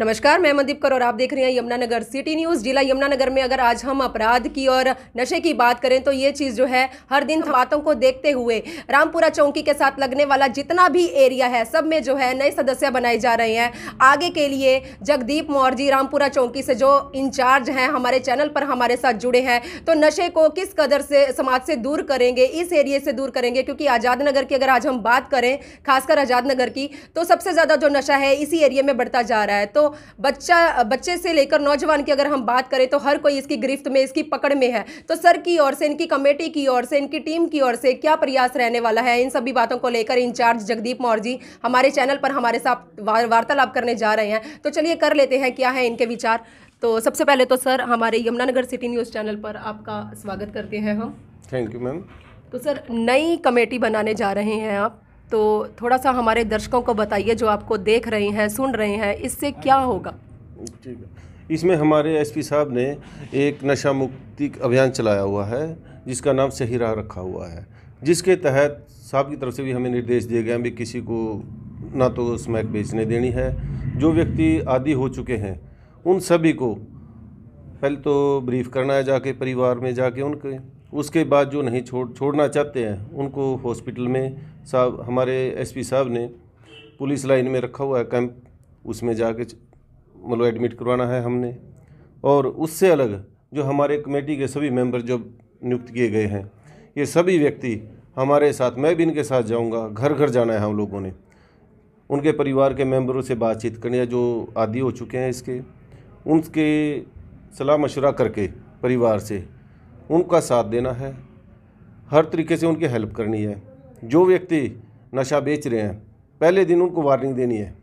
नमस्कार मैं मनदीप कर और आप देख रहे हैं यमुनानगर सिटी न्यूज़ जिला यमुनानगर में अगर आज हम अपराध की और नशे की बात करें तो ये चीज़ जो है हर दिन बातों को देखते हुए रामपुरा चौकी के साथ लगने वाला जितना भी एरिया है सब में जो है नए सदस्य बनाए जा रहे हैं आगे के लिए जगदीप मौर्य जी रामपुरा चौकी से जो इंचार्ज हैं हमारे चैनल पर हमारे साथ जुड़े हैं तो नशे को किस कदर से समाज से दूर करेंगे इस एरिए से दूर करेंगे क्योंकि आज़ाद नगर की अगर आज हम बात करें खासकर आज़ाद नगर की तो सबसे ज़्यादा जो नशा है इसी एरिए में बढ़ता जा रहा है तो बच्चा बच्चे से लेकर नौजवान की अगर हम बात करें तो हर कोई इसकी गिरफ्त में इसकी पकड़ में है तो सर की ओर से इनकी कमेटी की ओर से इनकी टीम की ओर से क्या प्रयास रहने वाला है इन सभी बातों को लेकर इंचार्ज जगदीप मौर्य जी हमारे चैनल पर हमारे साथ वार्तालाप करने जा रहे हैं तो चलिए कर लेते हैं क्या है इनके विचार तो सबसे पहले तो सर हमारे यमुनानगर सिटी न्यूज़ चैनल पर आपका स्वागत करते हैं हम थैंक यू मैम तो सर नई कमेटी बनाने जा रहे हैं आप तो थोड़ा सा हमारे दर्शकों को बताइए जो आपको देख रहे हैं सुन रहे हैं इससे क्या होगा ठीक है इसमें हमारे एसपी साहब ने एक नशा मुक्ति अभियान चलाया हुआ है जिसका नाम सही राह रखा हुआ है जिसके तहत साहब की तरफ से भी हमें निर्देश दिए गए हैं भी किसी को ना तो स्मैक बेचने देनी है जो व्यक्ति आदि हो चुके हैं उन सभी को पहले तो ब्रीफ करना है जाके परिवार में जाके उनके उसके बाद जो नहीं छोड़ छोड़ना चाहते हैं उनको हॉस्पिटल में साहब हमारे एसपी साहब ने पुलिस लाइन में रखा हुआ है कैंप उसमें जाके मतलब एडमिट करवाना है हमने और उससे अलग जो हमारे कमेटी के सभी मेंबर जो नियुक्त किए गए हैं ये सभी व्यक्ति हमारे साथ मैं भी इनके साथ जाऊंगा घर घर जाना है हम लोगों ने उनके परिवार के मेम्बरों से बातचीत करनी है जो आदि हो चुके हैं इसके उनके सलाह मशुरा करके परिवार से उनका साथ देना है हर तरीके से उनकी हेल्प करनी है जो व्यक्ति नशा बेच रहे हैं पहले दिन उनको वार्निंग देनी है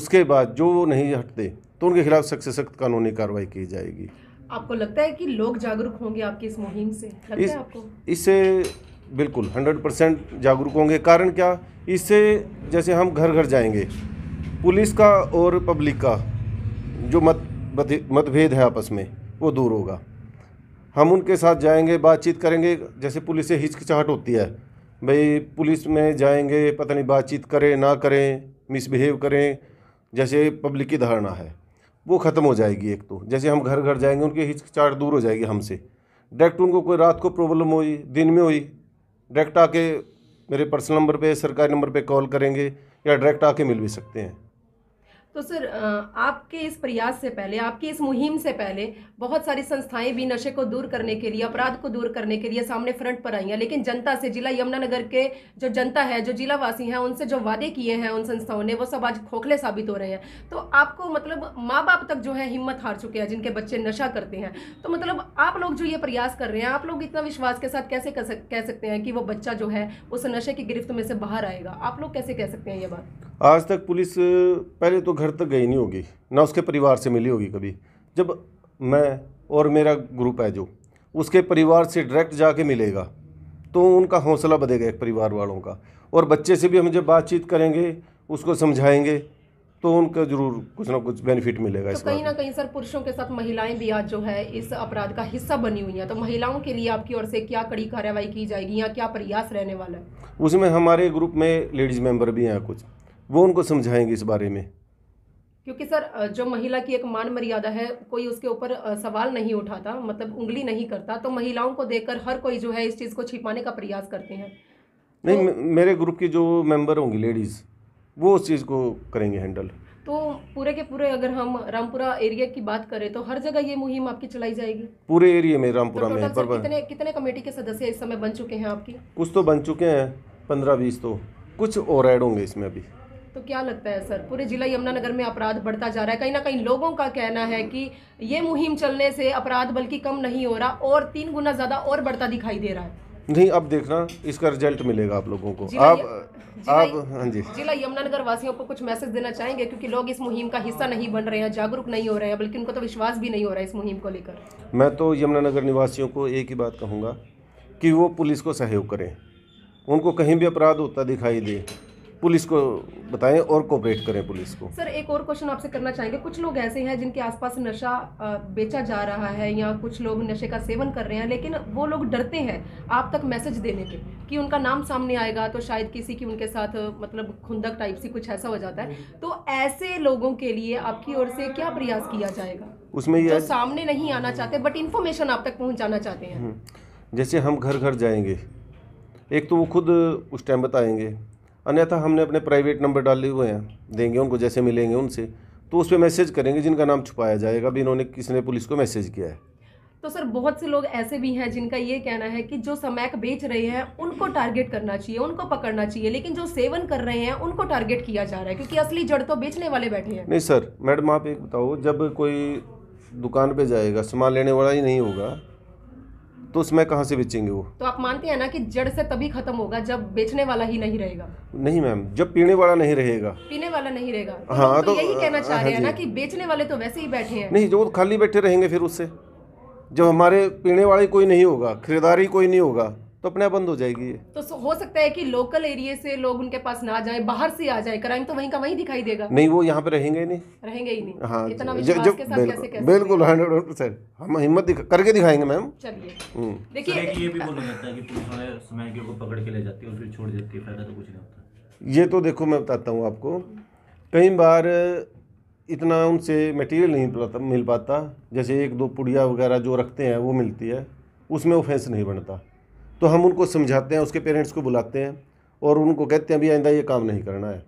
उसके बाद जो वो नहीं हटते तो उनके खिलाफ सख्त से सख्त कानूनी कार्रवाई की जाएगी आपको लगता है कि लोग जागरूक होंगे आपकी इस मुहिम से लगता इस, है आपको इससे बिल्कुल हंड्रेड परसेंट जागरूक होंगे कारण क्या इससे जैसे हम घर घर जाएंगे पुलिस का और पब्लिक का जो मत मतभेद है आपस में वो दूर होगा हम उनके साथ जाएंगे बातचीत करेंगे जैसे पुलिस से हिचकिचाहट होती है भाई पुलिस में जाएंगे पता नहीं बातचीत करें ना करें मिसबिहेव करें जैसे पब्लिक की धारणा है वो ख़त्म हो जाएगी एक तो जैसे हम घर घर जाएंगे उनकी हिचकिचाहट दूर हो जाएगी हमसे डायरेक्ट उनको कोई रात को प्रॉब्लम हुई दिन में हुई डायरेक्ट आके मेरे पर्सनल नंबर पे सरकारी नंबर पे कॉल करेंगे या डायरेक्ट आके मिल भी सकते हैं तो सर आपके इस प्रयास से पहले आपकी इस मुहिम से पहले बहुत सारी संस्थाएं भी नशे को दूर करने के लिए अपराध को दूर करने के लिए सामने फ्रंट पर आई हैं लेकिन जनता से जिला यमुनानगर के जो जनता है जो जिलावासी हैं उनसे जो वादे किए हैं उन संस्थाओं ने वो सब आज खोखले साबित हो रहे हैं तो आपको मतलब माँ बाप तक जो है हिम्मत हार चुके हैं जिनके बच्चे नशा करते हैं तो मतलब आप लोग जो ये प्रयास कर रहे हैं आप लोग इतना विश्वास के साथ कैसे कह सकते हैं कि वो बच्चा जो है उस नशे की गिरफ्त में से बाहर आएगा आप लोग कैसे कह सकते हैं ये बात आज तक पुलिस पहले तो घर तक गई नहीं होगी ना उसके परिवार से मिली होगी कभी जब मैं और मेरा ग्रुप है जो उसके परिवार से डायरेक्ट जाके मिलेगा तो उनका हौसला बढ़ेगा एक परिवार वालों का और बच्चे से भी हम जब बातचीत करेंगे उसको समझाएंगे तो उनका जरूर कुछ ना कुछ बेनिफिट मिलेगा तो कहीं ना कहीं सर पुरुषों के साथ महिलाएं भी आज जो है इस अपराध का हिस्सा बनी हुई हैं तो महिलाओं के लिए आपकी ओर से क्या कड़ी कार्रवाई की जाएगी या क्या प्रयास रहने वाला है उसमें हमारे ग्रुप में लेडीज मेंबर भी हैं कुछ वो उनको समझाएंगे इस बारे में क्योंकि सर जो महिला की एक मान मर्यादा है कोई उसके ऊपर सवाल नहीं उठाता मतलब उंगली नहीं करता तो महिलाओं को देखकर हर कोई जो है इस चीज़ को छिपाने का प्रयास करते हैं नहीं तो, मेरे ग्रुप की जो मेंबर होंगी लेडीज़ वो उस चीज़ को करेंगे हैंडल तो पूरे के पूरे अगर हम रामपुरा एरिया की बात करें तो हर जगह ये मुहिम आपकी चलाई जाएगी पूरे एरिया में रामपुरा तो में पर कितने कितने कमेटी के सदस्य इस समय बन चुके हैं आपकी कुछ तो बन चुके हैं पंद्रह बीस तो कुछ और ऐड होंगे इसमें अभी तो क्या लगता है सर पूरे जिला यमुनानगर में अपराध बढ़ता जा रहा है कहीं ना कहीं लोगों का कहना है कि ये मुहिम चलने से अपराध बल्कि कम नहीं हो रहा और तीन गुना ज़्यादा और बढ़ता दिखाई दे रहा है नहीं अब देखना इसका रिजल्ट मिलेगा आप लोगों को आप आप हाँ जी जिला यमुनानगर वासियों को कुछ मैसेज देना चाहेंगे क्योंकि लोग इस मुहिम का हिस्सा नहीं बन रहे हैं जागरूक नहीं हो रहे हैं बल्कि उनको तो विश्वास भी नहीं हो रहा है इस मुहिम को लेकर मैं तो यमुनानगर निवासियों को एक ही बात कहूँगा कि वो पुलिस को सहयोग करें उनको कहीं भी अपराध होता दिखाई दे पुलिस को बताएं और कोऑपरेट करें पुलिस को सर एक और क्वेश्चन आपसे करना चाहेंगे कुछ लोग ऐसे हैं जिनके आसपास नशा बेचा जा रहा है या कुछ लोग नशे का सेवन कर रहे हैं लेकिन वो लोग डरते हैं आप तक मैसेज देने के कि उनका नाम सामने आएगा तो शायद किसी की उनके साथ मतलब खुंदक टाइप से कुछ ऐसा हो जाता है तो ऐसे लोगों के लिए आपकी ओर से क्या प्रयास किया जाएगा उसमें जो सामने नहीं आना चाहते बट इन्फॉर्मेशन आप तक पहुँचाना चाहते हैं हम्म। जैसे हम घर घर जाएंगे एक तो वो खुद उस टाइम बताएंगे अन्यथा हमने अपने प्राइवेट नंबर डाले हुए हैं देंगे उनको जैसे मिलेंगे उनसे तो उस पर मैसेज करेंगे जिनका नाम छुपाया जाएगा भी इन्होंने किसी ने पुलिस को मैसेज किया है तो सर बहुत से लोग ऐसे भी हैं जिनका ये कहना है कि जो समैक बेच रहे हैं उनको टारगेट करना चाहिए उनको पकड़ना चाहिए लेकिन जो सेवन कर रहे हैं उनको टारगेट किया जा रहा है क्योंकि असली जड़ तो बेचने वाले बैठे हैं नहीं सर मैडम आप एक बताओ जब कोई दुकान पे जाएगा सामान लेने वाला ही नहीं होगा तो उसमें कहाँ से बेचेंगे वो तो आप मानते हैं ना कि जड़ से तभी खत्म होगा जब बेचने वाला ही नहीं रहेगा नहीं मैम जब पीने वाला नहीं रहेगा पीने वाला नहीं रहेगा तो हाँ तो, तो यही कहना हाँ, चाह रहे हाँ हैं ना कि बेचने वाले तो वैसे ही बैठे हैं नहीं जो खाली बैठे रहेंगे फिर उससे जब हमारे पीने वाले कोई नहीं होगा खरीदारी कोई नहीं होगा तो अपने बंद हो जाएगी ये तो हो सकता है कि लोकल एरिया से लोग उनके पास ना जाए बाहर से आ जाए क्राइम तो वहीं का वहीं दिखाई देगा नहीं वो यहाँ पे रहेंगे ही नहीं रहेंगे ही नहीं हाँ इतना विश्वास बिल्कुल हंड्रेड परसेंट हम हिम्मत दिख, करके दिखाएंगे मैम हम्म। देखिए ये तो ये तो देखो मैं बताता हूँ आपको कई बार इतना उनसे मटेरियल नहीं मिल पाता जैसे एक दो पुड़िया वगैरह जो रखते हैं वो मिलती है उसमें ऑफेंस नहीं बनता तो हम उनको समझाते हैं उसके पेरेंट्स को बुलाते हैं और उनको कहते हैं भाई आइंदा ये काम नहीं करना है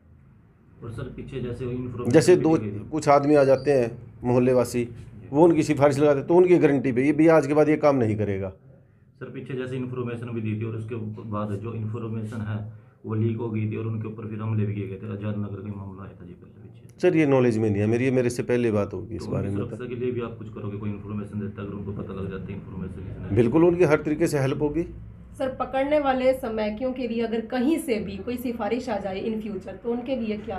और सर पीछे जैसे जैसे दो कुछ आदमी आ जाते हैं मोहल्ले वासी वो उनकी सिफारिश लगाते हैं तो उनकी गारंटी पे ये भैया आज के बाद ये काम नहीं करेगा सर पीछे जैसे इन्फॉर्मेशन भी दी थी और उसके बाद जो इन्फॉर्मेशन है वो लीक हो गई थी और उनके ऊपर फिर हमले भी किए गए थे आजाद नगर का मामला आया था जी पहले पीछे सर ये नॉलेज में नहीं है मेरी ये मेरे से पहले बात होगी इस तो बारे में तो। के लिए भी आप कुछ करोगे कोई इन्फॉर्मेशन देता अगर उनको पता लग जाता है इन्फॉर्मेशन बिल्कुल उनकी हर तरीके से हेल्प होगी सर पकड़ने वाले समैकियों के लिए अगर कहीं से भी कोई सिफारिश आ जाए इन फ्यूचर तो उनके लिए क्या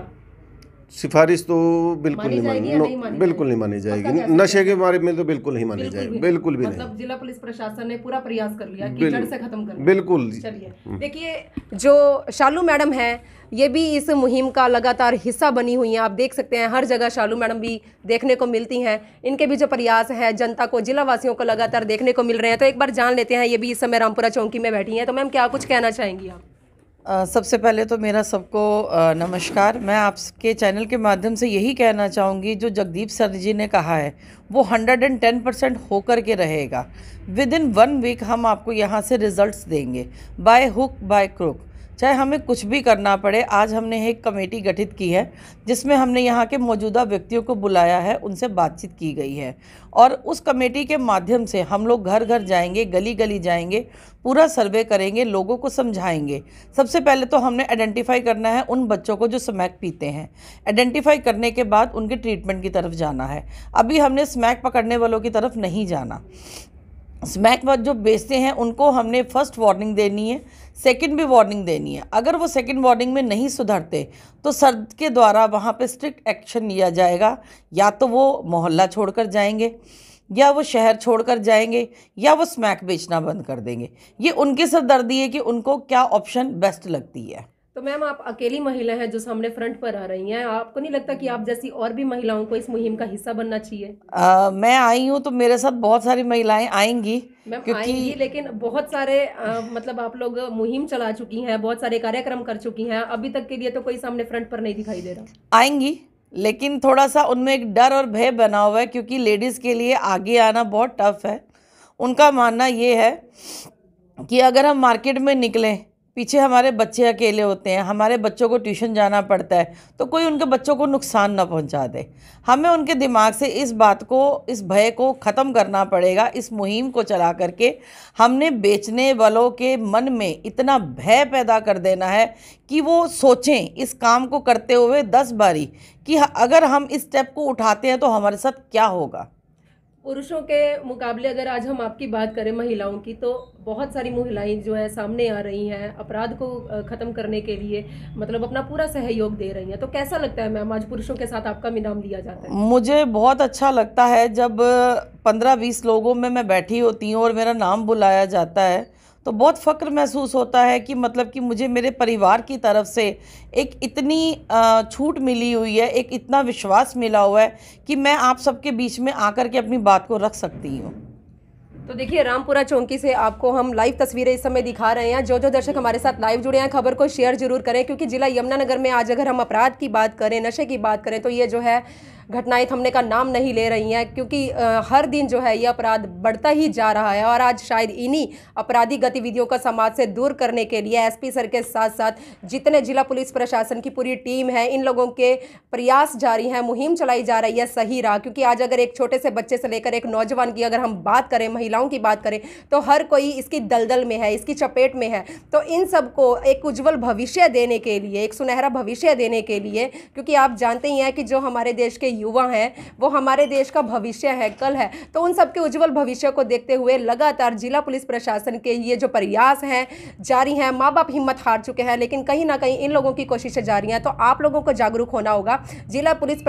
सिफारिश तो बिल्कुल नहीं मानी, बिल्कुल नहीं मानी जाएगी नशे के बारे में तो बिल्कुल नहीं मानी जाएगी बिल्कुल भी मतलब जिला पुलिस प्रशासन ने पूरा प्रयास कर लिया कि से खत्म कर बिल्कुल चलिए हम्म। देखिए जो शालू मैडम है ये भी इस मुहिम का लगातार हिस्सा बनी हुई है आप देख सकते हैं हर जगह शालू मैडम भी देखने को मिलती हैं इनके भी जो प्रयास है जनता को जिला वासियों को लगातार देखने को मिल रहे हैं तो एक बार जान लेते हैं ये भी इस समय रामपुरा चौकी में बैठी हैं तो मैम क्या कुछ कहना चाहेंगी आप सबसे पहले तो मेरा सबको नमस्कार मैं आपके चैनल के माध्यम से यही कहना चाहूँगी जो जगदीप सर जी ने कहा है वो 110 परसेंट होकर के रहेगा विद इन वन वीक हम आपको यहाँ से रिज़ल्ट्स देंगे बाय हुक बाय क्रुक चाहे हमें कुछ भी करना पड़े आज हमने एक कमेटी गठित की है जिसमें हमने यहाँ के मौजूदा व्यक्तियों को बुलाया है उनसे बातचीत की गई है और उस कमेटी के माध्यम से हम लोग घर घर जाएंगे गली गली जाएंगे पूरा सर्वे करेंगे लोगों को समझाएंगे सबसे पहले तो हमने आइडेंटिफाई करना है उन बच्चों को जो स्मैक पीते हैं आइडेंटिफाई करने के बाद उनके ट्रीटमेंट की तरफ जाना है अभी हमने स्मैक पकड़ने वालों की तरफ नहीं जाना स्मैक वर्क जो बेचते हैं उनको हमने फर्स्ट वार्निंग देनी है सेकंड भी वार्निंग देनी है अगर वो सेकंड वार्निंग में नहीं सुधरते तो सर्द के द्वारा वहाँ पे स्ट्रिक्ट एक्शन लिया जाएगा या तो वो मोहल्ला छोड़कर जाएंगे या वो शहर छोड़कर जाएंगे या वो स्मैक बेचना बंद कर देंगे ये उनकी सरदर्दी है कि उनको क्या ऑप्शन बेस्ट लगती है तो मैम आप अकेली महिला हैं जो सामने फ्रंट पर आ रही हैं आपको नहीं लगता कि आप जैसी और भी महिलाओं को इस मुहिम का हिस्सा बनना चाहिए मैं आई हूँ तो मेरे साथ बहुत सारी महिलाएं आएंगी मैम क्योंकि... आएंगी लेकिन बहुत सारे आ, मतलब आप लोग मुहिम चला चुकी हैं बहुत सारे कार्यक्रम कर चुकी हैं अभी तक के लिए तो कोई सामने फ्रंट पर नहीं दिखाई दे रहा आएंगी लेकिन थोड़ा सा उनमें एक डर और भय बना हुआ है क्योंकि लेडीज़ के लिए आगे आना बहुत टफ है उनका मानना ये है कि अगर हम मार्केट में निकलें पीछे हमारे बच्चे अकेले होते हैं हमारे बच्चों को ट्यूशन जाना पड़ता है तो कोई उनके बच्चों को नुकसान ना पहुंचा दे हमें उनके दिमाग से इस बात को इस भय को ख़त्म करना पड़ेगा इस मुहिम को चला करके हमने बेचने वालों के मन में इतना भय पैदा कर देना है कि वो सोचें इस काम को करते हुए दस बारी कि अगर हम इस स्टेप को उठाते हैं तो हमारे साथ क्या होगा पुरुषों के मुकाबले अगर आज हम आपकी बात करें महिलाओं की तो बहुत सारी महिलाएं जो है सामने आ रही हैं अपराध को ख़त्म करने के लिए मतलब अपना पूरा सहयोग दे रही हैं तो कैसा लगता है मैम आज पुरुषों के साथ आपका इनाम दिया जाता है मुझे बहुत अच्छा लगता है जब पंद्रह बीस लोगों में मैं बैठी होती हूँ और मेरा नाम बुलाया जाता है तो बहुत फ़ख्र महसूस होता है कि मतलब कि मुझे मेरे परिवार की तरफ से एक इतनी छूट मिली हुई है एक इतना विश्वास मिला हुआ है कि मैं आप सबके बीच में आकर के अपनी बात को रख सकती हूँ तो देखिए रामपुरा चौकी से आपको हम लाइव तस्वीरें इस समय दिखा रहे हैं जो जो दर्शक हमारे साथ लाइव जुड़े हैं खबर को शेयर जरूर करें क्योंकि जिला यमुनानगर में आज अगर हम अपराध की बात करें नशे की बात करें तो ये जो है घटनाएं थमने का नाम नहीं ले रही हैं क्योंकि हर दिन जो है ये अपराध बढ़ता ही जा रहा है और आज शायद इन्हीं अपराधी गतिविधियों का समाज से दूर करने के लिए एसपी सर के साथ साथ जितने जिला पुलिस प्रशासन की पूरी टीम है इन लोगों के प्रयास जारी हैं मुहिम चलाई जा रही है सही राह क्योंकि आज अगर एक छोटे से बच्चे से लेकर एक नौजवान की अगर हम बात करें महिलाओं की बात करें तो हर कोई इसकी दलदल में है इसकी चपेट में है तो इन सबको एक उज्जवल भविष्य देने के लिए एक सुनहरा भविष्य देने के लिए क्योंकि आप जानते ही हैं कि जो हमारे देश के युवा हैं वो हमारे देश का भविष्य है कल है तो उन सबके उज्जवल भविष्य को देखते हुए लगातार जिला पुलिस प्रशासन के ये जो प्रयास हैं जारी हैं माँ बाप हिम्मत हार चुके हैं लेकिन कहीं ना कहीं इन लोगों की कोशिशें जारी हैं तो आप लोगों को जागरूक होना होगा जिला पुलिस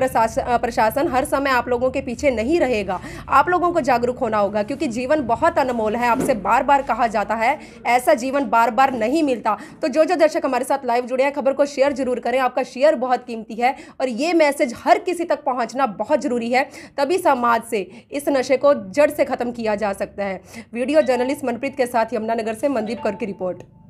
प्रशासन हर समय आप लोगों के पीछे नहीं रहेगा आप लोगों को जागरूक होना होगा क्योंकि जीवन बहुत अनमोल है आपसे बार बार कहा जाता है ऐसा जीवन बार बार नहीं मिलता तो जो जो दर्शक हमारे साथ लाइव जुड़े हैं खबर को शेयर जरूर करें आपका शेयर बहुत कीमती है और ये मैसेज हर किसी तक पहुंच पहुंचना बहुत ज़रूरी है तभी समाज से इस नशे को जड़ से ख़त्म किया जा सकता है वीडियो जर्नलिस्ट मनप्रीत के साथ यमुनानगर से मनदीप कर की रिपोर्ट